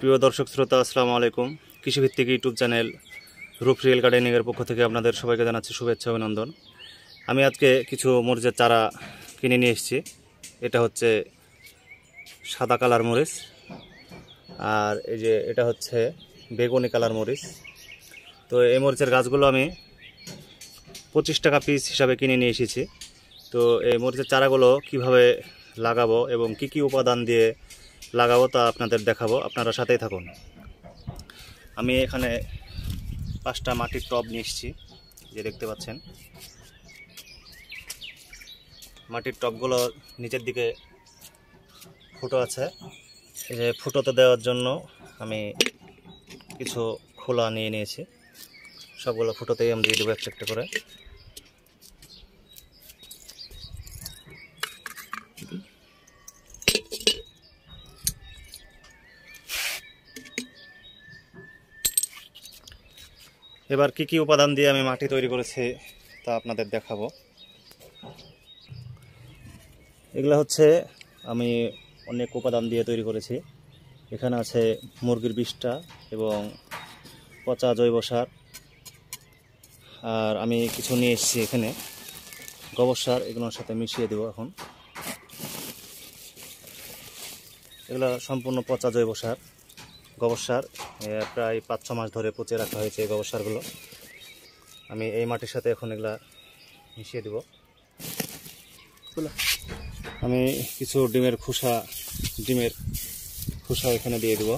প্রিয় দর্শক শ্রোতা আসসালামু আলাইকুম কৃষিভিত্তিক ইউটিউব চ্যানেল রূপ রিয়েল গার্ডেনিংয়ের পক্ষ থেকে আপনাদের সবাইকে জানাচ্ছি শুভেচ্ছা অভিনন্দন আমি আজকে কিছু মরিচের চারা কিনে নিয়ে এসেছি এটা হচ্ছে সাদা কালার মরিচ আর এই যে এটা হচ্ছে বেগুনি কালার মরিচ তো এই মরিচের গাছগুলো আমি পঁচিশ টাকা পিস হিসাবে কিনে নিয়ে এসেছি তো এই মরিচের চারাগুলো কিভাবে লাগাবো এবং কি কি উপাদান দিয়ে লাগাবো তা আপনাদের দেখাবো আপনারা সাথেই থাকুন আমি এখানে পাঁচটা মাটির টব নিয়ে এসেছি যে দেখতে পাচ্ছেন মাটির টবগুলো নিচের দিকে ফুটো আছে যে ফুটোতে দেওয়ার জন্য আমি কিছু খোলা নিয়ে নিয়েছি সবগুলো ফুটোতেই আমি দিয়ে দেবো একটা একটা করে এবার কি কি উপাদান দিয়ে আমি মাটি তৈরি করেছি তা আপনাদের দেখাবো এগুলো হচ্ছে আমি অনেক উপাদান দিয়ে তৈরি করেছি এখানে আছে মুরগির বিষটা এবং পচা জৈব সার আর আমি কিছু নিয়ে এসেছি এখানে গোবর সার এগুলোর সাথে মিশিয়ে দেবো এখন এগুলো সম্পূর্ণ পচা জৈব সার গোবর সার প্রায় পাঁচ ছ মাস ধরে পচে রাখা হয়েছে এই গোবর সারগুলো আমি এই মাটির সাথে এখন এগুলা মিশিয়ে দেব আমি কিছু ডিমের খোসা ডিমের খোসা এখানে দিয়ে দেব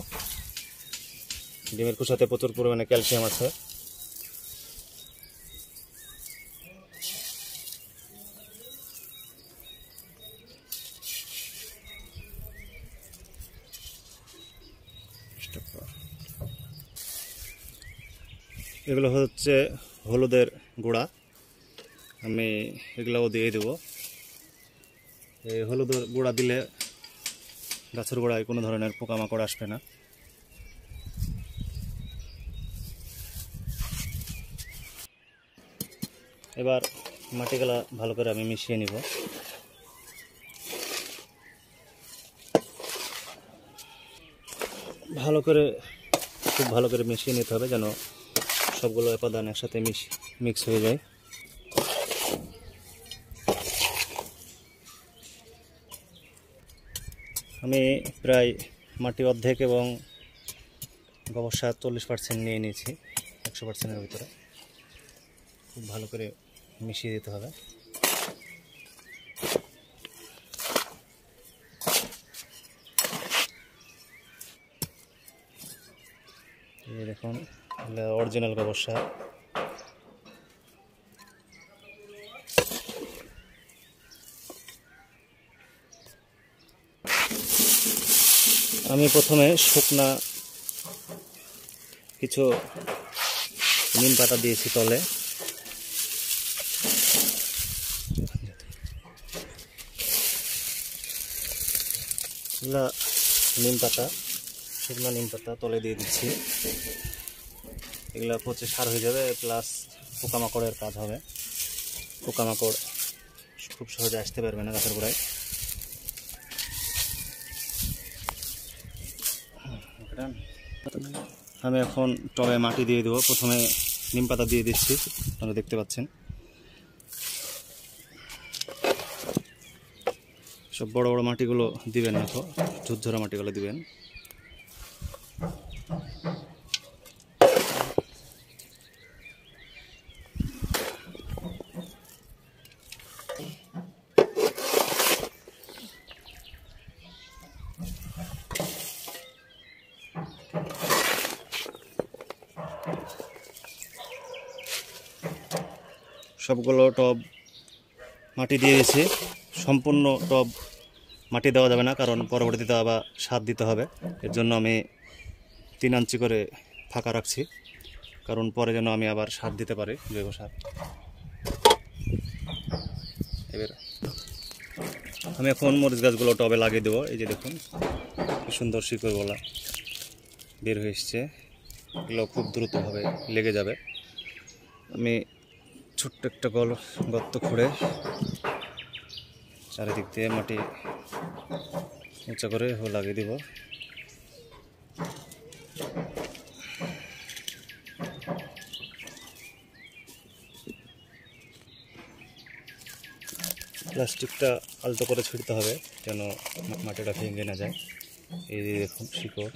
ডিমের খোসাতে প্রচুর পরিমাণে ক্যালসিয়াম আছে এগুলো হচ্ছে হলুদের গুঁড়া আমি এগুলোও দিয়ে দেবো এই হলুদের গুঁড়া দিলে গাছের গোড়ায় কোনো ধরনের পোকামাকড় আসবে না এবার মাটিগুলা ভালো করে আমি মিশিয়ে নিব ভালো করে খুব ভালো করে মিশিয়ে নিতে হবে যেন সবগুলো উপাদান একসাথে মিক্স হয়ে যায় আমি প্রায় মাটি অর্ধেক এবং গোবর সার চল্লিশ পার্সেন্ট নিয়ে নিয়েছি একশো পার্সেন্টের ভিতরে খুব ভালো করে মিশিয়ে দিতে হবে দেখুন অরিজিনাল গোবর আমি প্রথমে শুকনা কিছু নিম পাতা দিয়েছি তলে নিম পাতা শুকনা নিম পাতা তলে দিয়ে দিচ্ছি এগুলো হচ্ছে সার হয়ে যাবে প্লাস পোকামাকড়ের কাজ হবে পোকামাকড় খুব সহজে আসতে পারবে না গাছের গোড়ায় আমি এখন টবে মাটি দিয়ে দেবো প্রথমে নিম পাতা দিয়ে দিচ্ছি আপনারা দেখতে পাচ্ছেন সব বড় বড় মাটিগুলো দিবেন এখন ঝুরঝরা মাটিগুলো দিবেন সবগুলো টব মাটি দিয়ে দিয়েছি সম্পূর্ণ টব মাটি দেওয়া যাবে না কারণ পরবর্তীতে আবার সার দিতে হবে এর জন্য আমি তিন আঞ্চি করে ফাঁকা রাখছি কারণ পরে যেন আমি আবার সার দিতে পারি জৈব সার এবার আমি এখন মরিচ গাছগুলো টবে লাগিয়ে দেবো এই যে দেখুন কি সুন্দর শিকড়গুলা বের হয়ে এসছে এগুলো খুব দ্রুতভাবে লেগে যাবে আমি ছোট্ট একটা গল গর্ত খুঁড়ে চারিদিক দিয়ে মাটি উঁচা করে লাগিয়ে দিব প্লাস্টিকটা আলতো করে ছুটতে হবে যেন মাটিটা ভেঙে না যায় এই দেখুন শিকড়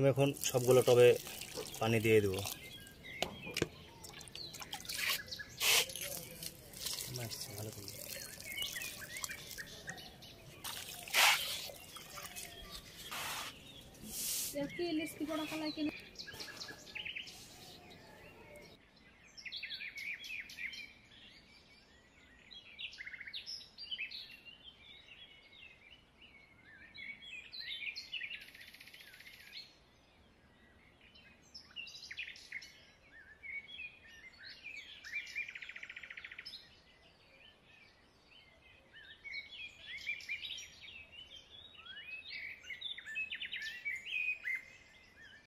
আমি এখন সবগুলো টবে পানি দিয়ে দেব কি পড়া কালার কিনা